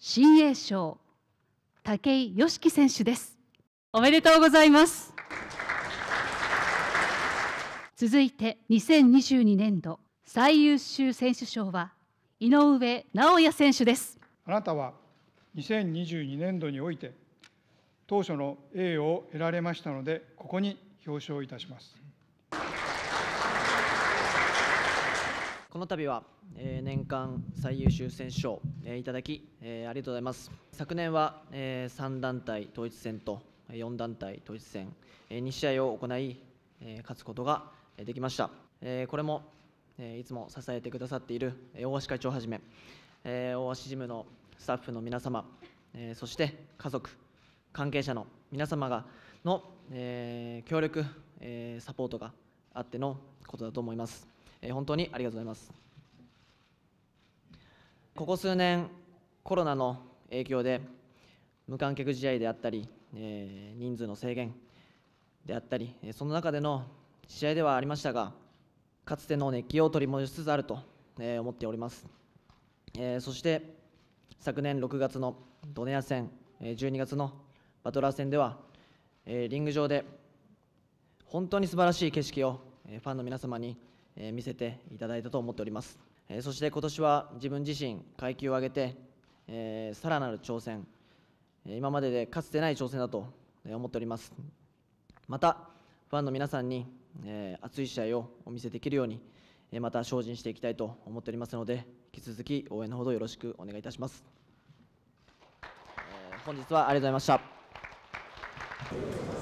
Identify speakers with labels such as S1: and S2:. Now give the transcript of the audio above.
S1: 新栄賞武井良樹選手ですおめでとうございます続いて2022年度最優秀選手賞は井上尚弥選手です
S2: あなたは2022年度において当初の栄誉を得られましたのでここに表彰いたします
S3: この度は、えー、年間最優秀選手賞、えー、いただき、えー、ありがとうございます昨年は、えー、3団体統一戦と4団体統一戦、えー、2試合を行い、えー、勝つことができました、えー、これも、えー、いつも支えてくださっている、大橋会長をはじめ、えー、大橋ジムのスタッフの皆様、えー、そして家族関係者の皆様がの、えー、協力、えー、サポートがあってのことだと思います。え本当にありがとうございます。ここ数年、コロナの影響で、無観客試合であったり、え人数の制限であったり、その中での試合ではありましたが、かつての熱気を取り戻しつつあると、え思っております。えそして、昨年6月のドネア戦、12月のバトラー戦では、えリング上で本当に素晴らしい景色をファンの皆様にえ見せていただいたと思っております、えそして今年は自分自身階級を上げて、えさらなる挑戦今まででかつてない挑戦だと思っておりますまたファンの皆さんに、え熱い試合をお見せできるようにまた精進していきたいと思っておりますので引き続き応援のほどよろしくお願いいたします、え本日はありがとうございました